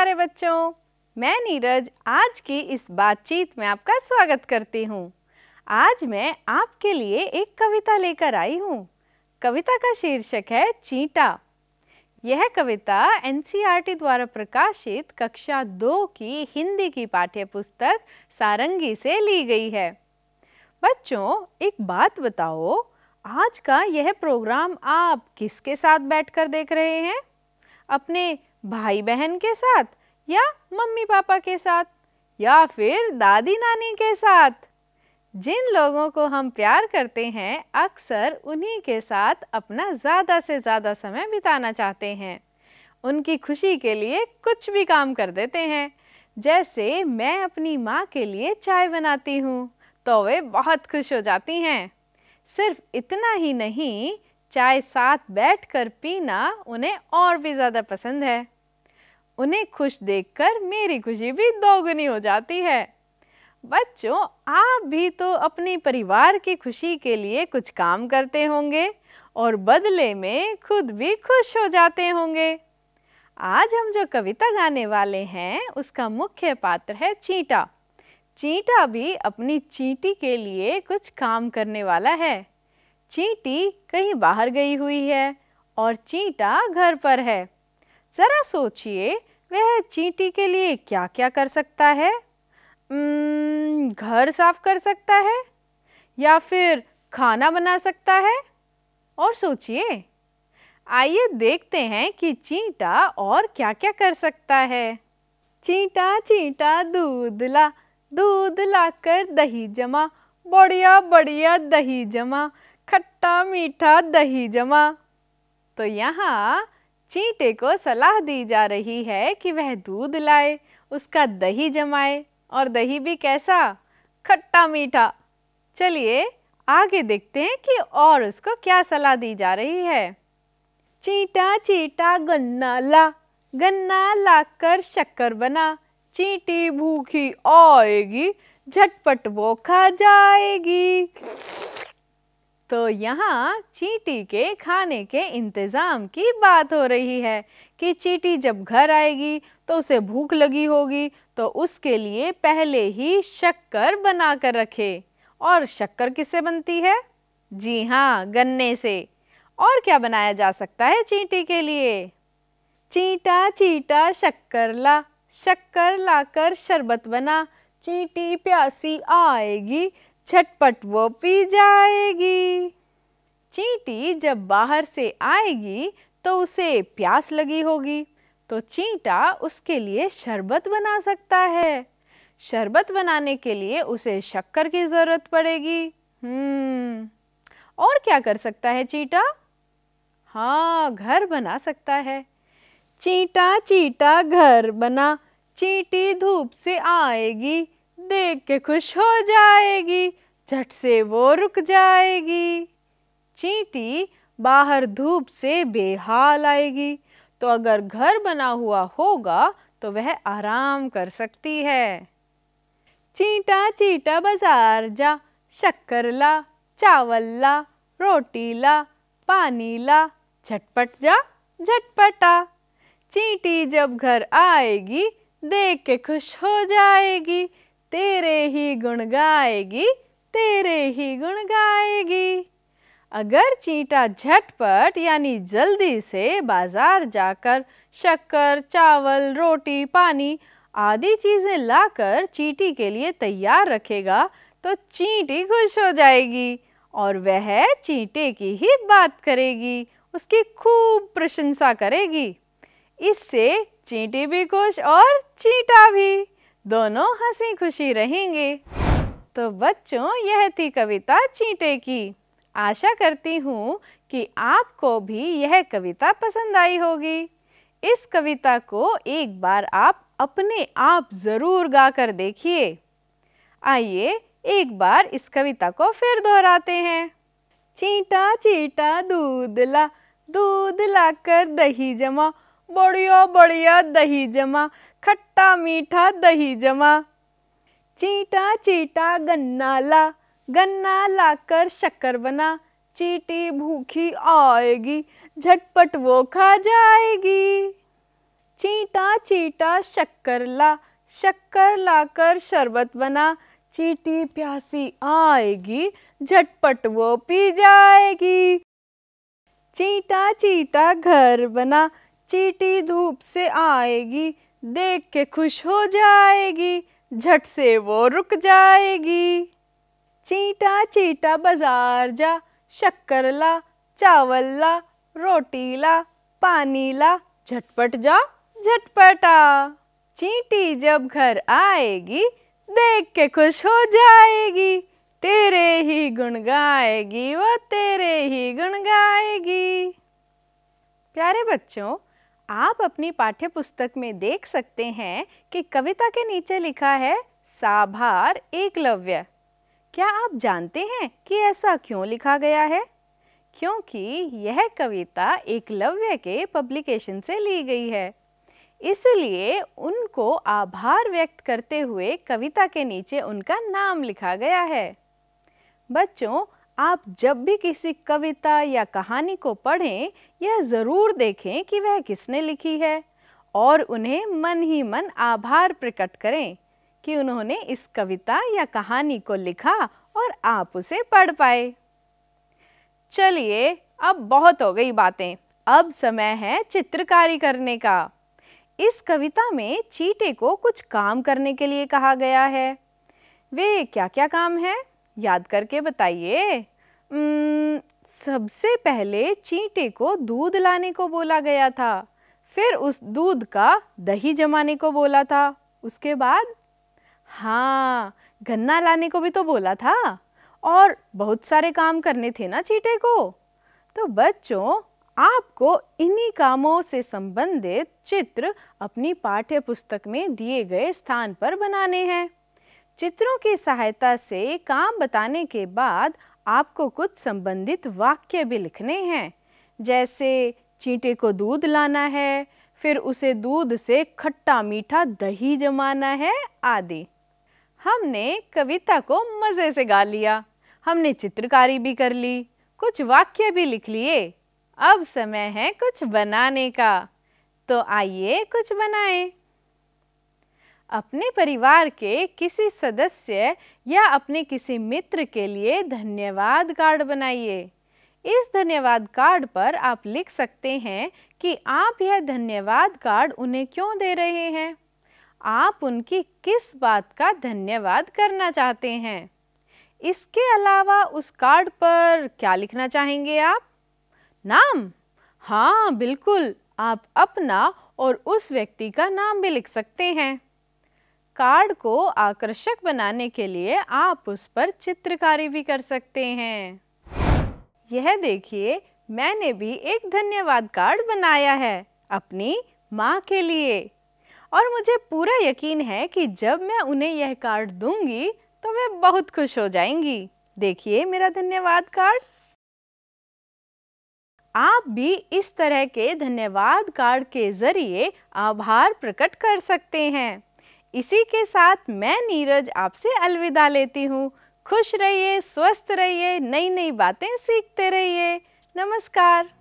प्यारे बच्चों मैं नीरज आज की इस बातचीत में आपका स्वागत करती हूँ आज मैं आपके लिए एक कविता लेकर आई हूँ कविता का शीर्षक है चींटा यह कविता एन द्वारा प्रकाशित कक्षा दो की हिंदी की पाठ्य पुस्तक सारंगी से ली गई है बच्चों एक बात बताओ आज का यह प्रोग्राम आप किसके साथ बैठकर देख रहे हैं अपने भाई बहन के साथ या मम्मी पापा के साथ या फिर दादी नानी के साथ जिन लोगों को हम प्यार करते हैं अक्सर उन्हीं के साथ अपना ज़्यादा से ज़्यादा समय बिताना चाहते हैं उनकी खुशी के लिए कुछ भी काम कर देते हैं जैसे मैं अपनी माँ के लिए चाय बनाती हूँ तो वे बहुत खुश हो जाती हैं सिर्फ इतना ही नहीं चाय साथ बैठकर पीना उन्हें और भी ज़्यादा पसंद है उन्हें खुश देखकर मेरी खुशी भी दोगुनी हो जाती है बच्चों आप भी तो अपने परिवार की खुशी के लिए कुछ काम करते होंगे और बदले में खुद भी खुश हो जाते होंगे आज हम जो कविता गाने वाले हैं उसका मुख्य पात्र है चीटा चीटा भी अपनी चींटी के लिए कुछ काम करने वाला है चींटी कहीं बाहर गई हुई है और चीटा घर पर है ज़रा सोचिए वह चींटी के लिए क्या क्या कर सकता है घर साफ कर सकता है या फिर खाना बना सकता है और सोचिए आइए देखते हैं कि चींटा और क्या क्या कर सकता है चींटा चींटा दूध ला दूध ला कर दही जमा बढ़िया बढ़िया दही जमा खट्टा मीठा दही जमा तो यहाँ चींटे को सलाह दी जा रही है कि वह दूध लाए उसका दही जमाए और दही भी कैसा खट्टा मीठा चलिए आगे देखते हैं कि और उसको क्या सलाह दी जा रही है चीटा चीटा गन्ना ला गन्ना ला कर शक्कर बना चींटी भूखी आएगी झटपट वो खा जाएगी तो यहाँ चीटी के खाने के इंतज़ाम की बात हो रही है कि चीटी जब घर आएगी तो उसे भूख लगी होगी तो उसके लिए पहले ही शक्कर बना कर रखे और शक्कर किससे बनती है जी हाँ गन्ने से और क्या बनाया जा सकता है चींटी के लिए चीटा चीटा शक्कर ला शक्कर लाकर शरबत बना चींटी प्यासी आएगी झटपट वो पी जाएगी चींटी जब बाहर से आएगी तो उसे प्यास लगी होगी तो चींटा उसके लिए शरबत बना सकता है शरबत बनाने के लिए उसे शक्कर की ज़रूरत पड़ेगी हम्म और क्या कर सकता है चींटा हाँ घर बना सकता है चींटा चींटा घर बना चींटी धूप से आएगी देख के खुश हो जाएगी झट से वो रुक जाएगी चींटी बाहर धूप से बेहाल आएगी तो अगर घर बना हुआ होगा तो वह आराम कर सकती है चींटा चींटा बाजार जा शक्कर ला चावल ला रोटी ला पानी ला झटपट जा झटपटा चींटी जब घर आएगी देख के खुश हो जाएगी तेरे ही गुण गाएगी तेरे ही गुण गाएगी अगर चींटा झटपट यानी जल्दी से बाजार जाकर शक्कर चावल रोटी पानी आदि चीज़ें लाकर चींटी के लिए तैयार रखेगा तो चींटी खुश हो जाएगी और वह चींटे की ही बात करेगी उसकी खूब प्रशंसा करेगी इससे चींटी भी खुश और चींटा भी दोनों हंसी खुशी रहेंगे तो बच्चों यह थी कविता चींटे की आशा करती हूँ कि आपको भी यह कविता पसंद आई होगी इस कविता को एक बार आप अपने आप ज़रूर गाकर देखिए आइए एक बार इस कविता को फिर दोहराते हैं चींटा चींटा दूध ला दूध लाकर दही जमा बढ़िया बढ़िया दही जमा खट्टा मीठा दही जमा चीटा चीटा गन्ना ला गन्ना लाकर शक्कर बना चीटी भूखी आएगी झटपट वो खा जाएगी चीटा चीटा शक्कर ला शक्कर लाकर शरबत बना चीटी प्यासी आएगी झटपट वो पी जाएगी चीटा चीटा घर बना चीटी धूप से आएगी देख के खुश हो जाएगी झट से वो रुक जाएगी चीटा चीटा बाजार जा शक्कर ला चावल ला रोटी ला पानी ला झटपट जा झटपटा चींटी जब घर आएगी देख के खुश हो जाएगी तेरे ही गुण गाएगी वो तेरे ही गुण गाएगी प्यारे बच्चों आप अपनी पाठ्य पुस्तक में देख सकते हैं कि कविता के नीचे लिखा है साभार एकलव्य क्या आप जानते हैं कि ऐसा क्यों लिखा गया है क्योंकि यह कविता एकलव्य के पब्लिकेशन से ली गई है इसलिए उनको आभार व्यक्त करते हुए कविता के नीचे उनका नाम लिखा गया है बच्चों आप जब भी किसी कविता या कहानी को पढ़ें यह ज़रूर देखें कि वह किसने लिखी है और उन्हें मन ही मन आभार प्रकट करें कि उन्होंने इस कविता या कहानी को लिखा और आप उसे पढ़ पाए चलिए अब बहुत हो गई बातें अब समय है चित्रकारी करने का इस कविता में चीटे को कुछ काम करने के लिए कहा गया है वे क्या क्या काम है याद करके बताइए सबसे पहले चींटे को दूध लाने को बोला गया था फिर उस दूध का दही जमाने को बोला था उसके बाद हाँ गन्ना लाने को भी तो बोला था और बहुत सारे काम करने थे ना चीटे को तो बच्चों आपको इन्हीं कामों से संबंधित चित्र अपनी पाठ्य पुस्तक में दिए गए स्थान पर बनाने हैं चित्रों की सहायता से काम बताने के बाद आपको कुछ संबंधित वाक्य भी लिखने हैं जैसे चींटे को दूध लाना है फिर उसे दूध से खट्टा मीठा दही जमाना है आदि हमने कविता को मज़े से गा लिया हमने चित्रकारी भी कर ली कुछ वाक्य भी लिख लिए अब समय है कुछ बनाने का तो आइए कुछ बनाएं अपने परिवार के किसी सदस्य या अपने किसी मित्र के लिए धन्यवाद कार्ड बनाइए इस धन्यवाद कार्ड पर आप लिख सकते हैं कि आप यह धन्यवाद कार्ड उन्हें क्यों दे रहे हैं आप उनकी किस बात का धन्यवाद करना चाहते हैं इसके अलावा उस कार्ड पर क्या लिखना चाहेंगे आप नाम हाँ बिल्कुल आप अपना और उस व्यक्ति का नाम भी लिख सकते हैं कार्ड को आकर्षक बनाने के लिए आप उस पर चित्रकारी भी कर सकते हैं यह देखिए मैंने भी एक धन्यवाद कार्ड बनाया है अपनी माँ के लिए और मुझे पूरा यकीन है कि जब मैं उन्हें यह कार्ड दूंगी तो वे बहुत खुश हो जाएंगी देखिए मेरा धन्यवाद कार्ड आप भी इस तरह के धन्यवाद कार्ड के जरिए आभार प्रकट कर सकते हैं इसी के साथ मैं नीरज आपसे अलविदा लेती हूँ खुश रहिए स्वस्थ रहिए नई नई बातें सीखते रहिए नमस्कार